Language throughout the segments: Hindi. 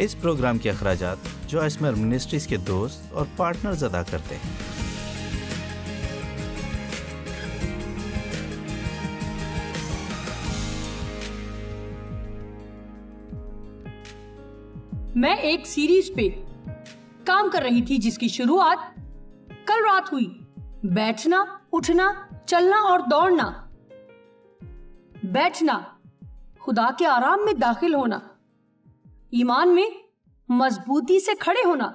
इस प्रोग्राम के अखराज जो इसमर मिनिस्ट्रीज के दोस्त और पार्टनर्स अदा करते हैं मैं एक सीरीज पे काम कर रही थी जिसकी शुरुआत कल रात हुई बैठना उठना चलना और दौड़ना बैठना खुदा के आराम में दाखिल होना ईमान में मजबूती से खड़े होना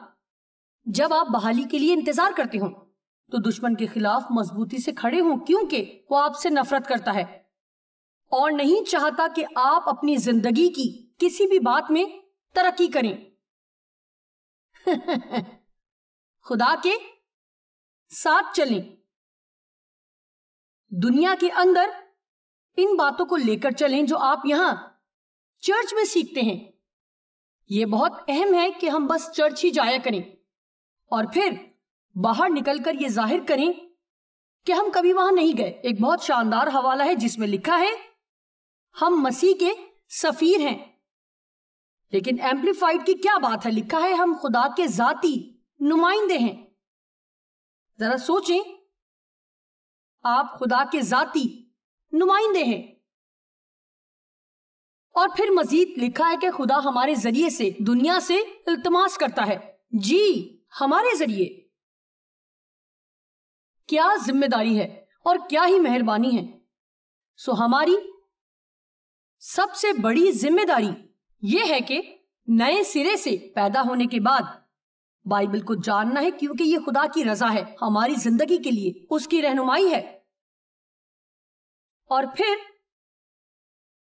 जब आप बहाली के लिए इंतजार करते हो तो दुश्मन के खिलाफ मजबूती से खड़े हों क्योंकि वो आपसे नफरत करता है और नहीं चाहता कि आप अपनी जिंदगी की किसी भी बात में तरक्की करें खुदा के साथ चलें दुनिया के अंदर इन बातों को लेकर चलें जो आप यहां चर्च में सीखते हैं ये बहुत अहम है कि हम बस चर्च ही जाया करें और फिर बाहर निकलकर ये जाहिर करें कि हम कभी वहां नहीं गए एक बहुत शानदार हवाला है जिसमें लिखा है हम मसीह के सफीर हैं लेकिन एम्पलीफाइड की क्या बात है लिखा है हम खुदा के जाति नुमाइंदे हैं जरा सोचें आप खुदा के जाति नुमाइंदे हैं और फिर मजीद लिखा है कि खुदा हमारे जरिए से दुनिया से इल्तमास करता है जी हमारे जरिए क्या जिम्मेदारी है और क्या ही मेहरबानी है सो हमारी सबसे बड़ी जिम्मेदारी यह है कि नए सिरे से पैदा होने के बाद बाइबल को जानना है क्योंकि ये खुदा की रजा है हमारी जिंदगी के लिए उसकी रहनुमाई है और फिर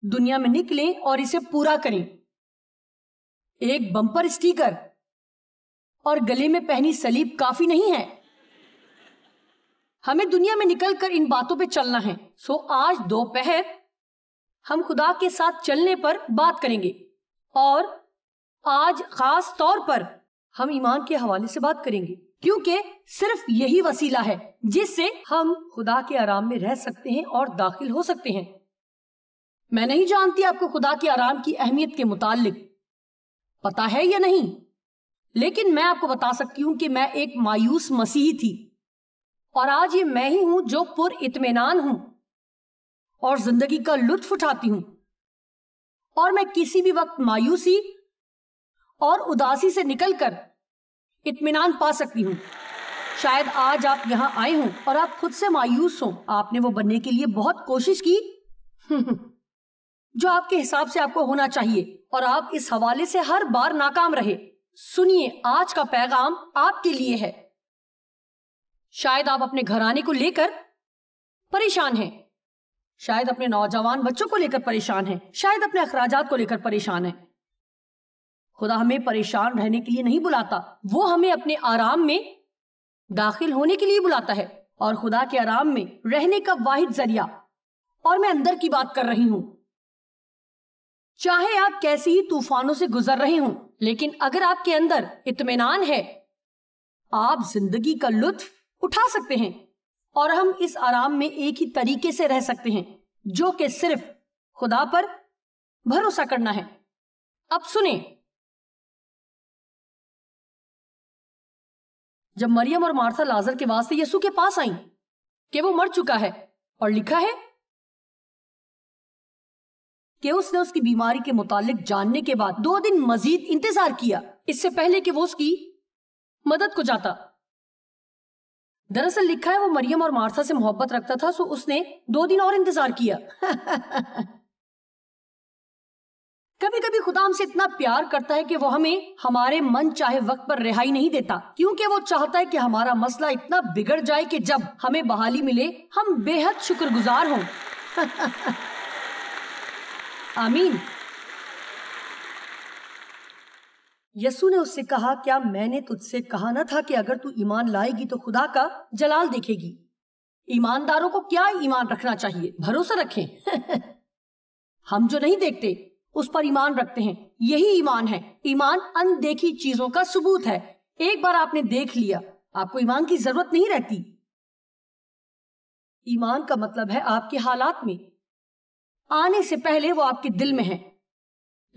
दुनिया में निकलें और इसे पूरा करें एक बम्पर स्टीकर और गले में पहनी सलीब काफी नहीं है हमें दुनिया में निकलकर इन बातों पे चलना है सो आज दोपहर हम खुदा के साथ चलने पर बात करेंगे और आज खास तौर पर हम ईमान के हवाले से बात करेंगे क्योंकि सिर्फ यही वसीला है जिससे हम खुदा के आराम में रह सकते हैं और दाखिल हो सकते हैं मैं नहीं जानती आपको खुदा के आराम की अहमियत के मुतालिक पता है या नहीं लेकिन मैं आपको बता सकती हूं कि मैं एक मायूस मसीह थी और आज ये मैं ही हूं जो पुर इतमान हूं और जिंदगी का लुत्फ उठाती हूं और मैं किसी भी वक्त मायूसी और उदासी से निकलकर इतमान पा सकती हूँ शायद आज आप यहां आए हों और आप खुद से मायूस हो आपने वो बनने के लिए बहुत कोशिश की जो आपके हिसाब से आपको होना चाहिए और आप इस हवाले से हर बार नाकाम रहे सुनिए आज का पैगाम आपके लिए है शायद आप अपने घर आने को लेकर परेशान हैं शायद अपने नौजवान बच्चों को लेकर परेशान हैं शायद अपने अखराज को लेकर परेशान हैं खुदा हमें परेशान रहने के लिए नहीं बुलाता वो हमें अपने आराम में दाखिल होने के लिए बुलाता है और खुदा के आराम में रहने का वाहिद जरिया और मैं अंदर की बात कर रही हूं चाहे आप कैसी ही तूफानों से गुजर रहे हों लेकिन अगर आपके अंदर इतमान है आप जिंदगी का लुत्फ उठा सकते हैं और हम इस आराम में एक ही तरीके से रह सकते हैं जो कि सिर्फ खुदा पर भरोसा करना है अब सुने जब मरियम और मार्था लाजर के वास्ते यीशु के पास आई कि वो मर चुका है और लिखा है कि उसने उसकी बीमारी के मुतालिक जानने के बाद दो दिन मजीद इंतजार किया इससे पहले कि वो उसकी मदद को जाता दरअसल लिखा है वो मरियम और मार्था से मोहब्बत रखता था सो उसने दो दिन और इंतजार किया कभी कभी खुदा हमसे इतना प्यार करता है कि वो हमें हमारे मन चाहे वक्त पर रिहाई नहीं देता क्योंकि वो चाहता है कि हमारा मसला इतना बिगड़ जाए कि जब हमें बहाली मिले हम बेहद शुक्रगुजार हों आमीन यसु ने उससे कहा क्या मैंने तुझसे कहा ना था कि अगर तू ईमान लाएगी तो खुदा का जलाल देखेगी ईमानदारों को क्या ईमान रखना चाहिए भरोसा रखें हम जो नहीं देखते उस पर ईमान रखते हैं यही ईमान है ईमान अनदेखी चीजों का सबूत है एक बार आपने देख लिया आपको ईमान की जरूरत नहीं रहती ईमान का मतलब है आपके हालात में आने से पहले वो आपके दिल में है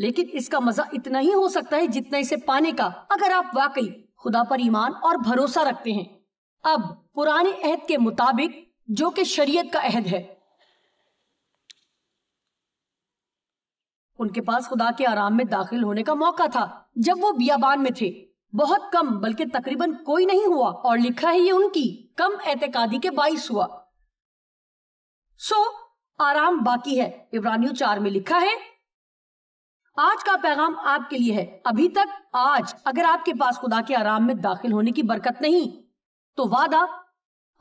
लेकिन इसका मजा इतना ही हो सकता है जितना इसे पाने का अगर आप वाकई खुदा पर ईमान और भरोसा रखते हैं अब पुराने अहद के मुताबिक जो कि शरीयत का अहद है उनके पास खुदा के आराम में दाखिल होने का मौका था जब वो बियाबान में थे बहुत कम बल्कि तकरीबन कोई नहीं हुआ और लिखा है ये उनकी कम एतकादी के बाईस हुआ सो so, आराम बाकी है इब्रानियों चार में लिखा है आज का पैगाम आपके लिए है अभी तक आज अगर आपके पास खुदा के आराम में दाखिल होने की बरकत नहीं तो वादा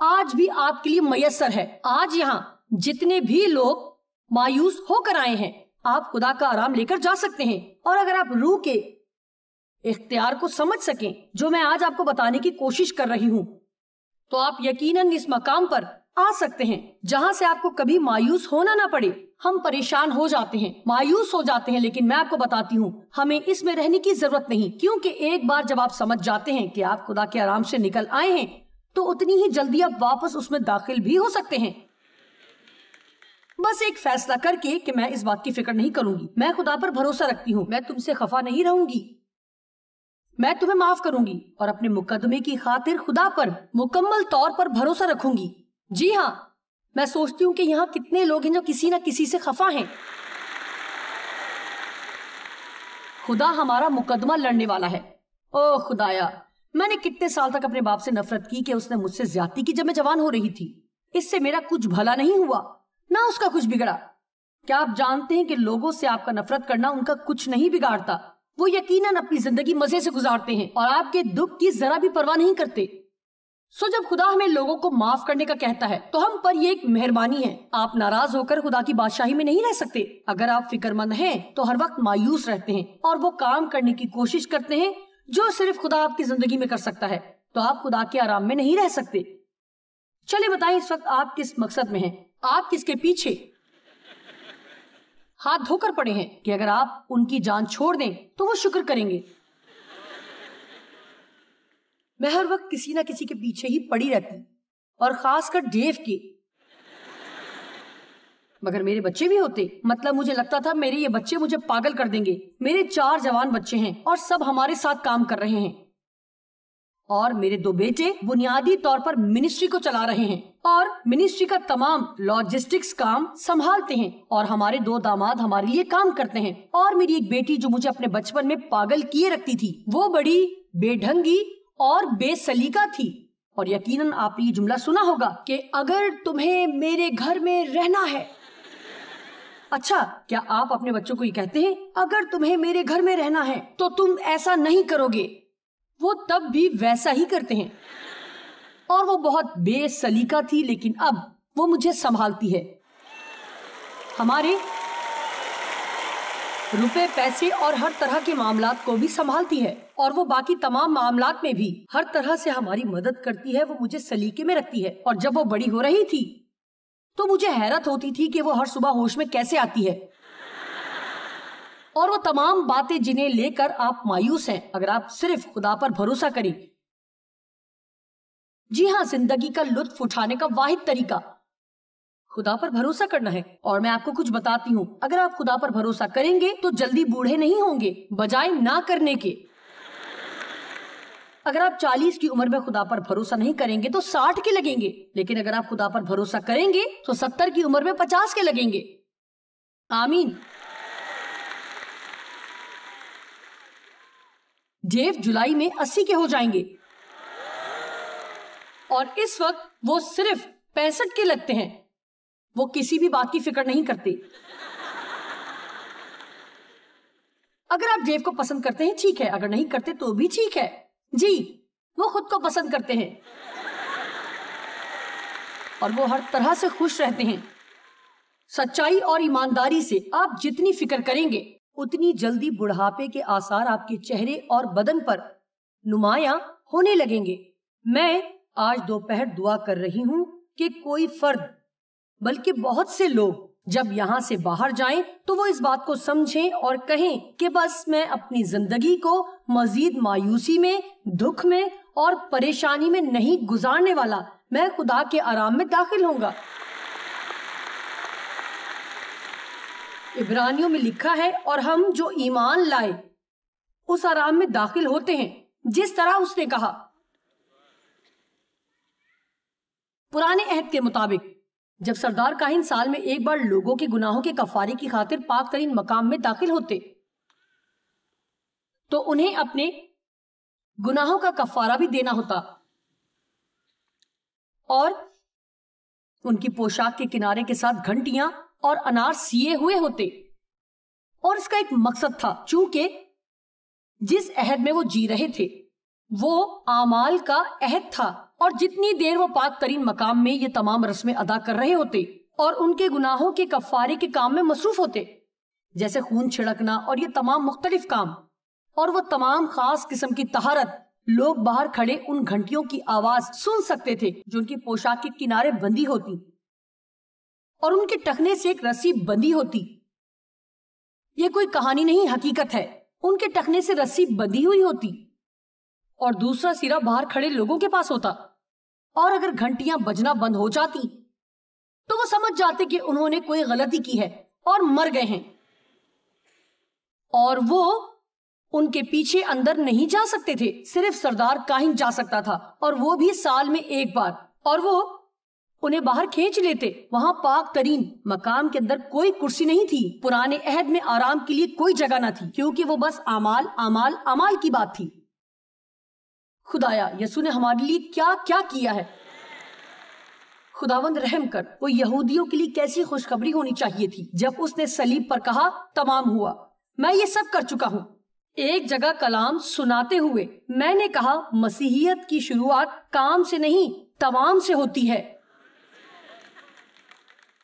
आज भी आपके लिए मयसर है आज यहाँ जितने भी लोग मायूस होकर आए हैं आप खुदा का आराम लेकर जा सकते हैं और अगर आप रूह के इख्तियार को समझ सकें जो मैं आज आपको बताने की कोशिश कर रही हूँ तो आप यकीनन इस मकाम पर आ सकते हैं जहाँ से आपको कभी मायूस होना ना पड़े हम परेशान हो जाते हैं मायूस हो जाते हैं लेकिन मैं आपको बताती हूँ हमें इसमें रहने की जरूरत नहीं क्योंकि एक बार जब आप समझ जाते हैं कि आप खुदा के आराम से निकल आए हैं तो उतनी ही जल्दी आप वापस उसमें दाखिल भी हो सकते हैं बस एक फैसला करके कि मैं इस बात की फिक्र नहीं करूंगी मैं खुदा पर भरोसा रखती हूँ मैं तुमसे खफा नहीं रहूंगी मैं तुम्हें माफ करूंगी और अपने मुकदमे की खातिर खुदा पर मुकम्मल तौर पर भरोसा रखूंगी जी हाँ मैं सोचती हूँ कि यहाँ कितने लोग हैं जो किसी ना किसी से खफा हैं खुदा हमारा मुकदमा लड़ने वाला है ओ खुदाया मैंने कितने साल तक अपने बाप से नफरत की कि उसने मुझसे ज्यादा की जब मैं जवान हो रही थी इससे मेरा कुछ भला नहीं हुआ ना उसका कुछ बिगड़ा क्या आप जानते हैं कि लोगों से आपका नफरत करना उनका कुछ नहीं बिगाड़ता वो यकीनन अपनी जिंदगी मजे से गुजारते हैं और आपके दुख की जरा भी परवाह नहीं करते सो जब खुदा हमें लोगों को माफ करने का कहता है तो हम पर ये एक मेहरबानी है आप नाराज होकर खुदा की बादशाही में नहीं रह सकते अगर आप फिक्रमंद हैं तो हर वक्त मायूस रहते हैं और वो काम करने की कोशिश करते हैं जो सिर्फ खुदा आपकी जिंदगी में कर सकता है तो आप खुदा के आराम में नहीं रह सकते चले बताएं इस वक्त आप किस मकसद में हैं आप किसके पीछे हाथ धोकर पड़े हैं कि अगर आप उनकी जान छोड़ दें तो वो शुक्र करेंगे मैं हर वक्त किसी ना किसी के पीछे ही पड़ी रहती और खासकर डेव के मगर मेरे बच्चे भी होते मतलब मुझे लगता था मेरे ये बच्चे मुझे पागल कर देंगे मेरे चार जवान बच्चे हैं और सब हमारे साथ काम कर रहे हैं और मेरे दो बेटे बुनियादी तौर पर मिनिस्ट्री को चला रहे हैं और मिनिस्ट्री का तमाम लॉजिस्टिक्स काम संभालते हैं और हमारे दो दामाद हमारे लिए काम करते हैं और मेरी एक बेटी जो मुझे अपने बचपन में पागल किए रखती थी वो बड़ी बेढंगी और बेसलीका थी और यकीनन आप ये जुमला सुना होगा कि अगर तुम्हें मेरे घर में रहना है अच्छा क्या आप अपने बच्चों को ये कहते हैं अगर तुम्हें मेरे घर में रहना है तो तुम ऐसा नहीं करोगे वो तब भी वैसा ही करते हैं और वो बहुत बेसलीका थी लेकिन अब वो मुझे संभालती है हमारे रुपए पैसे और हर तरह के मामला को भी संभालती है और वो बाकी तमाम मामला में भी हर तरह से हमारी मदद करती है वो मुझे सलीके में रखती है और जब वो बड़ी हो रही थी तो मुझे हैरत होती थी कि वो हर सुबह होश में कैसे आती है और वो तमाम बातें जिन्हें लेकर आप मायूस हैं अगर आप सिर्फ खुदा पर भरोसा करें जी हाँ जिंदगी का लुत्फ उठाने का वाहिद तरीका खुदा पर भरोसा करना है और मैं आपको कुछ बताती हूँ अगर आप खुदा पर भरोसा करेंगे तो जल्दी बूढ़े नहीं होंगे बजाय ना करने के अगर आप 40 की उम्र में खुदा पर भरोसा नहीं करेंगे तो 60 के लगेंगे लेकिन अगर आप खुदा पर भरोसा करेंगे तो 70 की उम्र में 50 के लगेंगे आमीन डेव जुलाई में 80 के हो जाएंगे और इस वक्त वो सिर्फ पैंसठ के लगते हैं वो किसी भी बात की फिक्र नहीं करते अगर आप देव को पसंद करते हैं ठीक है अगर नहीं करते तो भी ठीक है जी वो खुद को पसंद करते हैं और वो हर तरह से खुश रहते हैं सच्चाई और ईमानदारी से आप जितनी फिक्र करेंगे उतनी जल्दी बुढ़ापे के आसार आपके चेहरे और बदन पर नुमाया होने लगेंगे मैं आज दोपहर दुआ कर रही हूँ कि कोई फर्द बल्कि बहुत से लोग जब यहाँ से बाहर जाएं तो वो इस बात को समझें और कहें कि बस मैं अपनी जिंदगी को मजीद मायूसी में दुख में और परेशानी में नहीं गुजारने वाला मैं खुदा के आराम में दाखिल होऊंगा इब्रानियों में लिखा है और हम जो ईमान लाए उस आराम में दाखिल होते हैं जिस तरह उसने कहा पुराने अहद के मुताबिक जब सरदार काहिन साल में एक बार लोगों के गुनाहों के कफारे की खातिर पाक तरीन मकाम में दाखिल होते तो उन्हें अपने गुनाहों का कफारा भी देना होता और उनकी पोशाक के किनारे के साथ घंटियां और अनार सिए हुए होते और इसका एक मकसद था चूंकि जिस अहद में वो जी रहे थे वो आमाल का अहद था और जितनी देर वो पाक करीन मकाम में ये तमाम रस्में अदा कर रहे होते और उनके गुनाहों के कफारे के काम में मसरूफ होते जैसे खून छिड़कना और ये तमाम मुख्तलिफ काम और वो तमाम खास किस्म की तहारत लोग बाहर खड़े उन घंटियों की आवाज सुन सकते थे जो उनकी पोशाक के किनारे बंधी होती और उनके टखने से एक रस्सी बंधी होती ये कोई कहानी नहीं हकीकत है उनके टखने से रस्सी बंधी हुई होती और दूसरा सिरा बाहर खड़े लोगों के पास होता और अगर घंटियां बजना बंद हो जाती तो वो समझ जाते कि उन्होंने कोई गलती की है और मर गए हैं और वो उनके पीछे अंदर नहीं जा सकते थे सिर्फ सरदार काहिन जा सकता था और वो भी साल में एक बार और वो उन्हें बाहर खींच लेते वहां पाक तरीन मकाम के अंदर कोई कुर्सी नहीं थी पुराने अहद में आराम के लिए कोई जगह ना थी क्योंकि वो बस अमाल अमाल अमाल की बात थी खुदाया यसु ने हमारे लिए क्या क्या किया है खुदावंद रहम कर वो यहूदियों के लिए कैसी खुशखबरी होनी चाहिए थी जब उसने सलीब पर कहा तमाम हुआ मैं ये सब कर चुका हूँ एक जगह कलाम सुनाते हुए मैंने कहा मसीहियत की शुरुआत काम से नहीं तमाम से होती है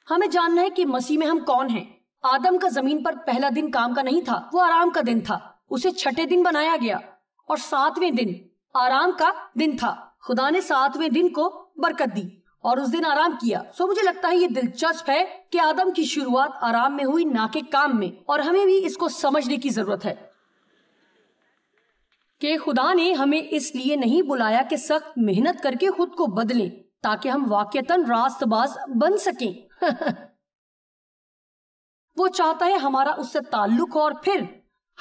हमें जानना है कि मसीह में हम कौन हैं। आदम का जमीन पर पहला दिन काम का नहीं था वो आराम का दिन था उसे छठे दिन बनाया गया और सातवें दिन आराम का दिन था खुदा ने सातवें दिन को बरकत दी और उस दिन आराम किया सो मुझे लगता है ये दिलचस्प है कि आदम की शुरुआत आराम में हुई ना के काम में और हमें भी इसको समझने की जरूरत है कि खुदा ने हमें इसलिए नहीं बुलाया कि सख्त मेहनत करके खुद को बदले ताकि हम वाक्यतन रास्तबाज बन सकें वो चाहता है हमारा उससे ताल्लुक और फिर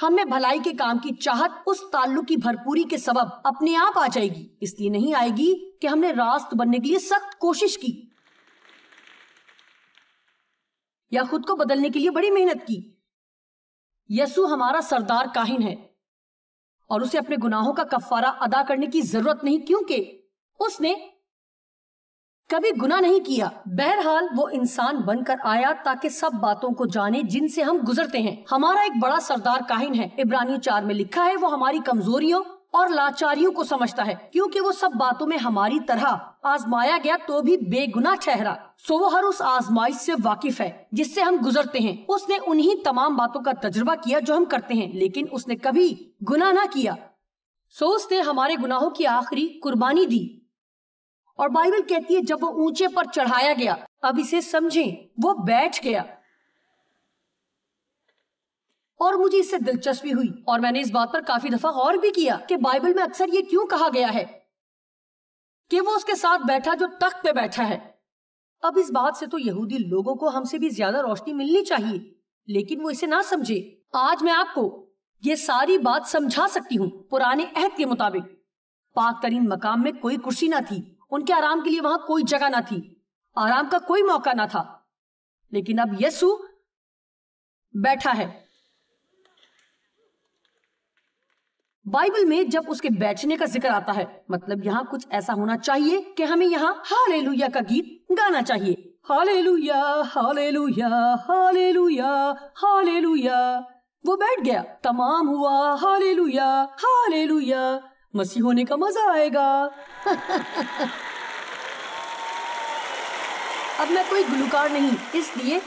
हमें भलाई के काम की चाहत उस ताल्लुक की भरपूरी के सबब अपने आप आ जाएगी इसलिए नहीं आएगी कि हमने रास्त बनने के लिए सख्त कोशिश की या खुद को बदलने के लिए बड़ी मेहनत की यसु हमारा सरदार काहिन है और उसे अपने गुनाहों का कफारा अदा करने की जरूरत नहीं क्योंकि उसने कभी गुना नहीं किया बहरहाल वो इंसान बनकर आया ताकि सब बातों को जाने जिनसे हम गुजरते हैं हमारा एक बड़ा सरदार काहिन है इब्रानी चार में लिखा है वो हमारी कमजोरियों और लाचारियों को समझता है क्योंकि वो सब बातों में हमारी तरह आजमाया गया तो भी बेगुना ठहरा सो वो हर उस आजमाइश से वाकिफ है जिससे हम गुजरते हैं उसने उन्हीं तमाम बातों का तजुर्बा किया जो हम करते हैं लेकिन उसने कभी गुना ना किया सो उसने हमारे गुनाहों की आखिरी कुर्बानी दी और बाइबल कहती है जब वो ऊंचे पर चढ़ाया गया अब इसे समझें वो बैठ गया और मुझे इससे दिलचस्पी हुई और मैंने इस बात पर काफी दफा गौर भी किया कि बाइबल में अक्सर ये क्यों कहा गया है कि वो उसके साथ बैठा जो तख्त पे बैठा है अब इस बात से तो यहूदी लोगों को हमसे भी ज्यादा रोशनी मिलनी चाहिए लेकिन वो इसे ना समझे आज मैं आपको ये सारी बात समझा सकती हूँ पुराने अहद के मुताबिक पाक तरीन मकाम में कोई कुर्सी ना थी उनके आराम के लिए वहां कोई जगह ना थी आराम का कोई मौका ना था लेकिन अब यसु बैठा है बाइबल में जब उसके बैठने का जिक्र आता है मतलब यहाँ कुछ ऐसा होना चाहिए कि हमें यहाँ लुया का गीत गाना चाहिए हाल लुया हाल लुया वो बैठ गया तमाम हुआ हाल लुया मसीह होने का मजा आएगा अब मैं कोई गुलकार नहीं इसलिए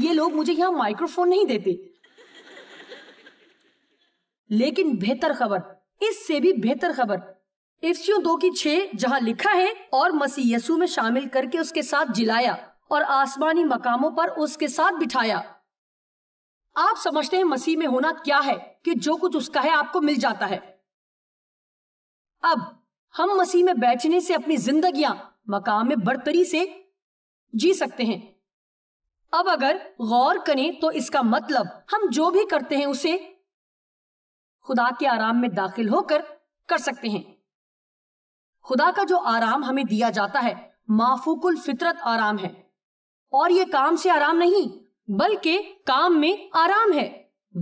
ये लोग मुझे यहाँ माइक्रोफोन नहीं देते लेकिन बेहतर खबर इससे भी बेहतर खबर इफ्सियों दो की छह जहाँ लिखा है और मसीह यसु में शामिल करके उसके साथ जिलाया और आसमानी मकामों पर उसके साथ बिठाया आप समझते हैं मसीह में होना क्या है कि जो कुछ उसका है आपको मिल जाता है अब हम मसीह में बैठने से अपनी जिंदगियां मकाम में बढ़तरी से जी सकते हैं अब अगर गौर करें तो इसका मतलब हम जो भी करते हैं उसे खुदा के आराम में दाखिल होकर कर सकते हैं खुदा का जो आराम हमें दिया जाता है माफूकुल फितरत आराम है और ये काम से आराम नहीं बल्कि काम में आराम है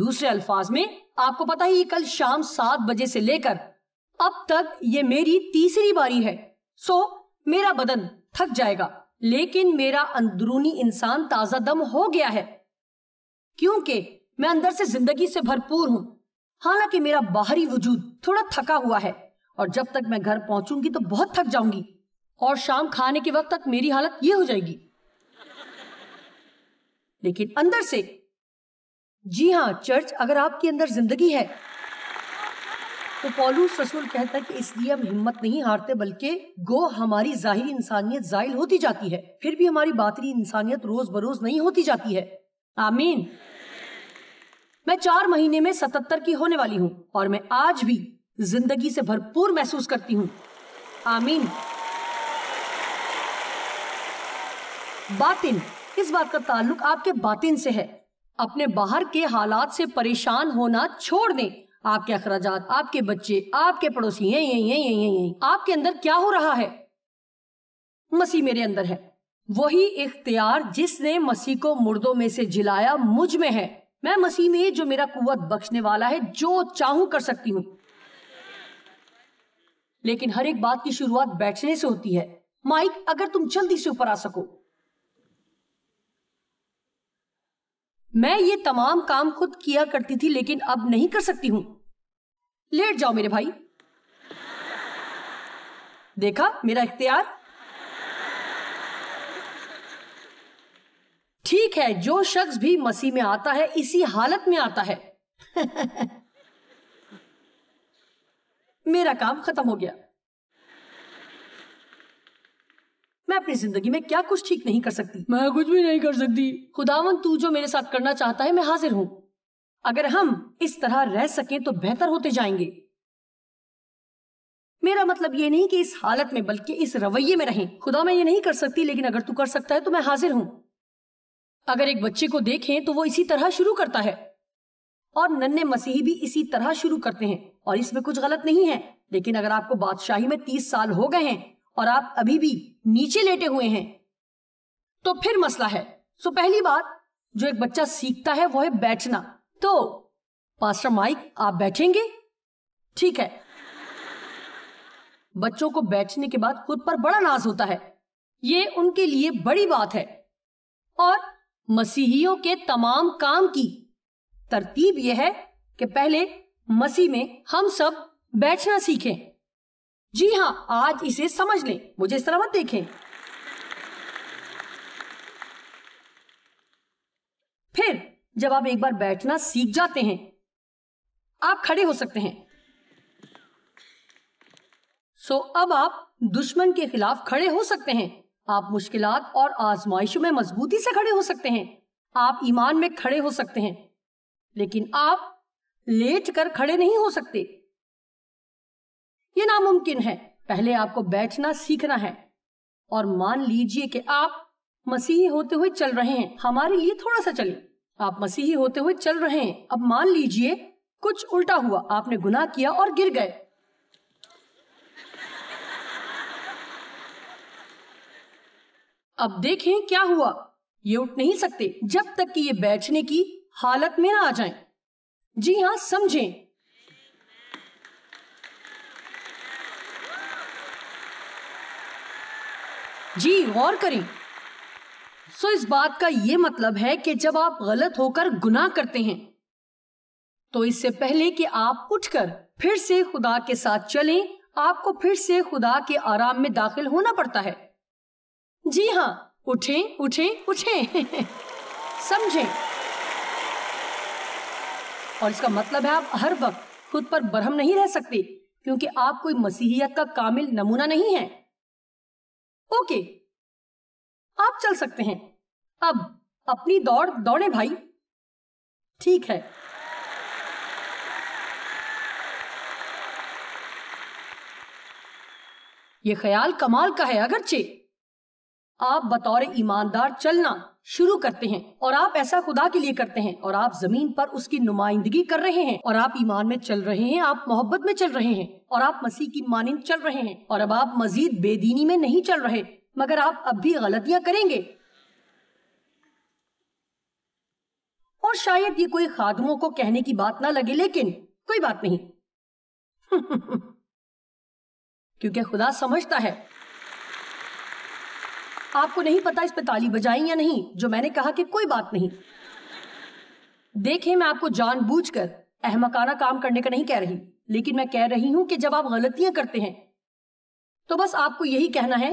दूसरे अल्फाज में आपको पता ही कल शाम सात बजे से लेकर अब तक ये मेरी तीसरी बारी है सो मेरा बदन थक जाएगा लेकिन मेरा अंदरूनी इंसान ताजा दम हो गया है क्योंकि मैं अंदर से जिंदगी से भरपूर हूं हालांकि मेरा बाहरी वजूद थोड़ा थका हुआ है और जब तक मैं घर पहुंचूंगी तो बहुत थक जाऊंगी और शाम खाने के वक्त तक मेरी हालत ये हो जाएगी लेकिन अंदर से जी हाँ चर्च अगर आपके अंदर जिंदगी है तो पॉलूस रसूल कहता है कि इसलिए हम हिम्मत नहीं हारते बल्कि गो हमारी जाहिर इंसानियत जायल होती जाती है फिर भी हमारी बातरी इंसानियत रोज बरोज नहीं होती जाती है आमीन मैं चार महीने में सतहत्तर की होने वाली हूँ और मैं आज भी जिंदगी से भरपूर महसूस करती हूँ आमीन बातिन इस बात का ताल्लुक आपके बातिन से है अपने बाहर के हालात से परेशान होना छोड़ दें आपके अखराज आपके बच्चे आपके पड़ोसी यही यही यही यही यही आपके अंदर क्या हो रहा है मसीह मेरे अंदर है वही इख्तियार जिसने मसीह को मुर्दों में से जिलाया मुझ में है मैं मसीह में जो मेरा कुवत बख्शने वाला है जो चाहूं कर सकती हूं लेकिन हर एक बात की शुरुआत बैठने से होती है माइक अगर तुम जल्दी से ऊपर आ सको मैं ये तमाम काम खुद किया करती थी लेकिन अब नहीं कर सकती हूं लेट जाओ मेरे भाई देखा मेरा इख्तियार ठीक है जो शख्स भी मसीह में आता है इसी हालत में आता है मेरा काम खत्म हो गया मैं अपनी जिंदगी में क्या कुछ ठीक नहीं कर सकती मैं कुछ भी नहीं कर सकती खुदावन तू जो मेरे साथ करना चाहता है मैं हाजिर हूँ अगर हम इस तरह रह सके तो बेहतर होते जाएंगे मेरा मतलब ये नहीं कि इस हालत में बल्कि इस रवैये में रहें खुदा मैं ये नहीं कर सकती लेकिन अगर तू कर सकता है तो मैं हाजिर हूं अगर एक बच्चे को देखें तो वो इसी तरह शुरू करता है और नन्हे मसीही भी इसी तरह शुरू करते हैं और इसमें कुछ गलत नहीं है लेकिन अगर आपको बादशाही में तीस साल हो गए हैं और आप अभी भी नीचे लेटे हुए हैं तो फिर मसला है सो पहली बात जो एक बच्चा सीखता है वो है बैठना तो पास्टर माइक आप बैठेंगे ठीक है बच्चों को बैठने के बाद खुद पर बड़ा नाज होता है ये उनके लिए बड़ी बात है और मसीहियों के तमाम काम की तरतीब यह है कि पहले मसीह में हम सब बैठना सीखें जी हाँ आज इसे समझ लें मुझे इस तरह मत देखें फिर जब आप एक बार बैठना सीख जाते हैं आप खड़े हो सकते हैं सो अब आप दुश्मन के खिलाफ खड़े हो सकते हैं आप मुश्किलात और आजमाइशों में मजबूती से खड़े हो सकते हैं आप ईमान में खड़े हो सकते हैं लेकिन आप लेट कर खड़े नहीं हो सकते ये नामुमकिन है पहले आपको बैठना सीखना है और मान लीजिए कि आप मसीही होते हुए चल रहे हैं हमारे लिए थोड़ा सा चले आप मसीही होते हुए चल रहे हैं अब मान लीजिए कुछ उल्टा हुआ आपने गुनाह किया और गिर गए अब देखें क्या हुआ ये उठ नहीं सकते जब तक कि ये बैठने की हालत में ना आ जाएं। जी हाँ समझें जी गौर करें सो इस बात का ये मतलब है कि जब आप गलत होकर गुनाह करते हैं तो इससे पहले कि आप उठकर फिर से खुदा के साथ चलें आपको फिर से खुदा के आराम में दाखिल होना पड़ता है जी हाँ उठें उठें उठें समझें और इसका मतलब है आप हर वक्त खुद पर बरहम नहीं रह सकते क्योंकि आप कोई मसीहियत का कामिल नमूना नहीं है ओके आप चल सकते हैं अब अपनी दौड़ दौड़े भाई ठीक है ये ख्याल कमाल का है अगरचे आप बतौर ईमानदार चलना शुरू करते हैं और आप ऐसा खुदा के लिए करते हैं और आप जमीन पर उसकी नुमाइंदगी कर रहे हैं और आप ईमान में चल रहे हैं आप मोहब्बत में चल रहे हैं और आप मसीह की मानिंद चल रहे हैं और अब आप मजीद बेदीनी में नहीं चल रहे मगर आप अब भी गलतियां करेंगे और शायद ये कोई खादमों को कहने की बात ना लगे लेकिन कोई बात नहीं क्योंकि खुदा समझता है आपको नहीं पता इस पे ताली बजाई या नहीं जो मैंने कहा कि कोई बात नहीं देखें मैं आपको जानबूझकर अहमकाना काम करने का नहीं कह रही लेकिन मैं कह रही हूं कि जब आप गलतियां करते हैं तो बस आपको यही कहना है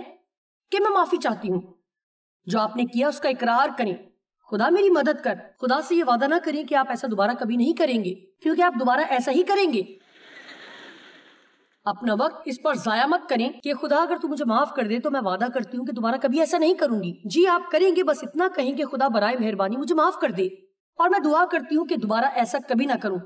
कि मैं माफी चाहती हूं जो आपने किया उसका इकरार करें खुदा मेरी मदद कर खुदा से ये वादा ना करें कि आप ऐसा दोबारा कभी नहीं करेंगे क्योंकि आप दोबारा ऐसा ही करेंगे अपना वक्त इस पर जाया मत करें कि खुदा अगर तू मुझे माफ कर दे तो मैं वादा करती हूँ कि दोबारा कभी ऐसा नहीं करूंगी जी आप करेंगे बस इतना कहें कि खुदा बरए मेहरबानी मुझे माफ कर दे और मैं दुआ करती हूँ कि दोबारा ऐसा कभी ना करूँ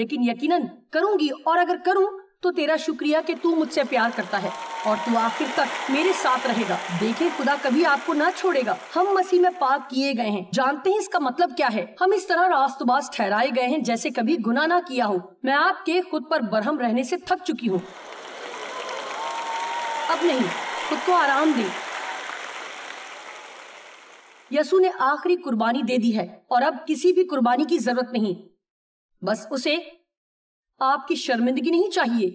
लेकिन यकीनन करूंगी और अगर करूँ तो तेरा शुक्रिया कि तू मुझसे प्यार करता है और तू आखिर तक मेरे साथ रहेगा देखे खुदा कभी आपको ना छोड़ेगा हम मसीह में पाक किए गए हैं जानते हैं इसका मतलब क्या है हम इस तरह रास्तबाज ठहराए गए हैं जैसे कभी गुना ना किया हो मैं आपके खुद पर बरहम रहने से थक चुकी हूँ अब नहीं खुद को आराम दे यसु ने आखिरी कुर्बानी दे दी है और अब किसी भी कुर्बानी की जरूरत नहीं बस उसे आपकी शर्मिंदगी नहीं चाहिए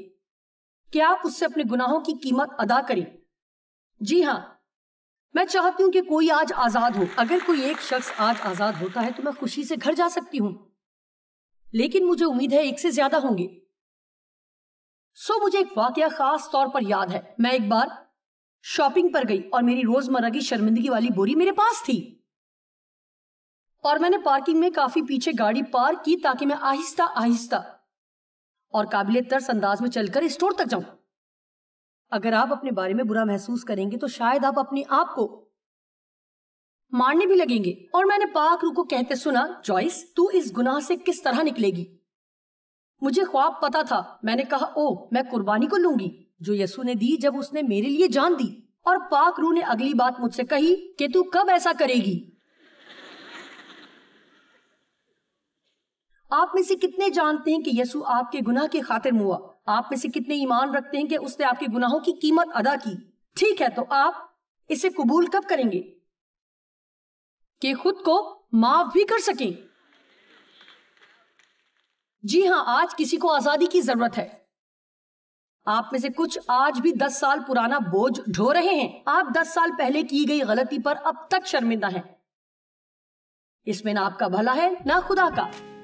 कि आप उससे अपने गुनाहों की कीमत अदा करें जी हाँ मैं चाहती हूं कि कोई आज आजाद हो अगर कोई एक शख्स आज आजाद होता है तो मैं खुशी से घर जा सकती हूं लेकिन मुझे उम्मीद है एक से ज्यादा होंगे सो मुझे एक वाक्य खास तौर पर याद है मैं एक बार शॉपिंग पर गई और मेरी रोजमर्रा की शर्मिंदगी वाली बोरी मेरे पास थी और मैंने पार्किंग में काफी पीछे गाड़ी पार्क की ताकि मैं आहिस्ता आहिस्ता और काबिल तर्स अंदाज में चलकर स्टोर तक जाऊं अगर आप अपने बारे में बुरा महसूस करेंगे तो शायद आप अपने आप को मारने भी लगेंगे और मैंने पाक रू को कहते सुना जॉइस तू इस गुनाह से किस तरह निकलेगी मुझे ख्वाब पता था मैंने कहा ओ मैं कुर्बानी को लूंगी जो यसु ने दी जब उसने मेरे लिए जान दी और पाक रू ने अगली बात मुझसे कही कि तू कब ऐसा करेगी आप में से कितने जानते हैं कि यसु आपके गुनाह के खातिर मुआ आप में से कितने ईमान रखते हैं कि उसने आपके गुनाहों की कीमत अदा की ठीक है तो आप इसे कबूल कब करेंगे कि खुद को माफ भी कर सकें जी हाँ आज किसी को आजादी की जरूरत है आप में से कुछ आज भी दस साल पुराना बोझ ढो रहे हैं आप दस साल पहले की गई गलती पर अब तक शर्मिंदा हैं इसमें ना आपका भला है ना खुदा का